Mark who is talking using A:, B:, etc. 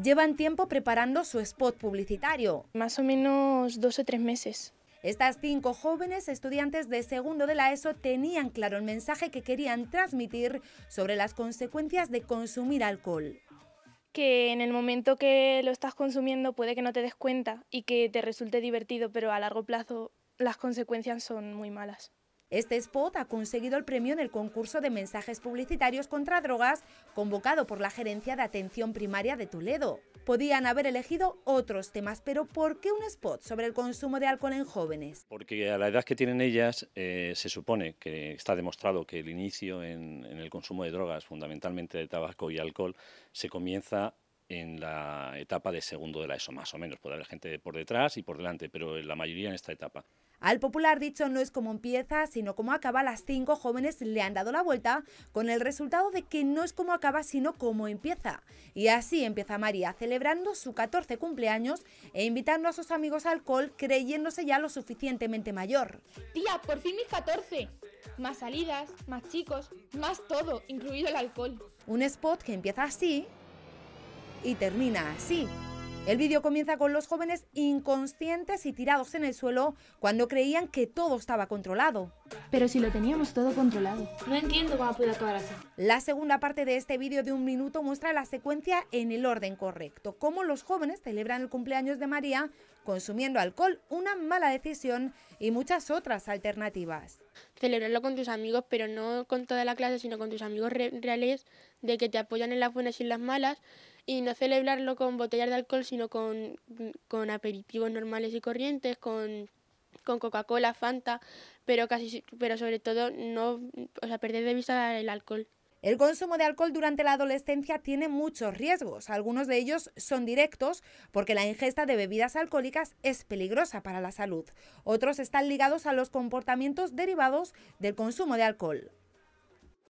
A: llevan tiempo preparando su spot publicitario. Más o menos dos o tres meses. Estas cinco jóvenes estudiantes de segundo de la ESO tenían claro el mensaje que querían transmitir sobre las consecuencias de consumir alcohol.
B: Que en el momento que lo estás consumiendo puede que no te des cuenta y que te resulte
A: divertido, pero a largo plazo las consecuencias son muy malas. Este spot ha conseguido el premio en el concurso de mensajes publicitarios contra drogas convocado por la Gerencia de Atención Primaria de Toledo. Podían haber elegido otros temas, pero ¿por qué un spot sobre el consumo de alcohol en jóvenes?
C: Porque a la edad que tienen ellas eh, se supone que está demostrado que el inicio en el consumo de drogas, fundamentalmente de tabaco y alcohol, se comienza en la etapa de segundo de la ESO, más o menos. Puede haber gente por detrás y por delante, pero la mayoría en esta etapa.
A: Al popular dicho no es como empieza, sino como acaba. Las cinco jóvenes le han dado la vuelta con el resultado de que no es como acaba, sino como empieza. Y así empieza María, celebrando su 14 cumpleaños e invitando a sus amigos al alcohol, creyéndose ya lo suficientemente mayor. Tía, por fin mis 14. Más salidas, más chicos, más todo, incluido el alcohol. Un spot que empieza así y termina así. El vídeo comienza con los jóvenes inconscientes y tirados en el suelo cuando creían que todo estaba controlado. Pero si lo teníamos todo controlado. No entiendo cómo puede acabar así. La segunda parte de este vídeo de un minuto muestra la secuencia en el orden correcto, cómo los jóvenes celebran el cumpleaños de María consumiendo alcohol, una mala decisión y muchas otras alternativas. Celebrarlo con tus amigos,
B: pero no con toda la clase, sino con tus amigos reales, de que te apoyan en las buenas y en las malas y no celebrarlo con botellas de alcohol, sino con, aperitivos normales y corrientes, con, Coca-Cola, Fanta, pero, casi, pero sobre todo no
A: o perder de vista el alcohol. El consumo de alcohol durante la adolescencia tiene muchos riesgos. Algunos de ellos son directos porque la ingesta de bebidas alcohólicas es peligrosa para la salud. Otros están ligados a los comportamientos derivados del consumo de alcohol.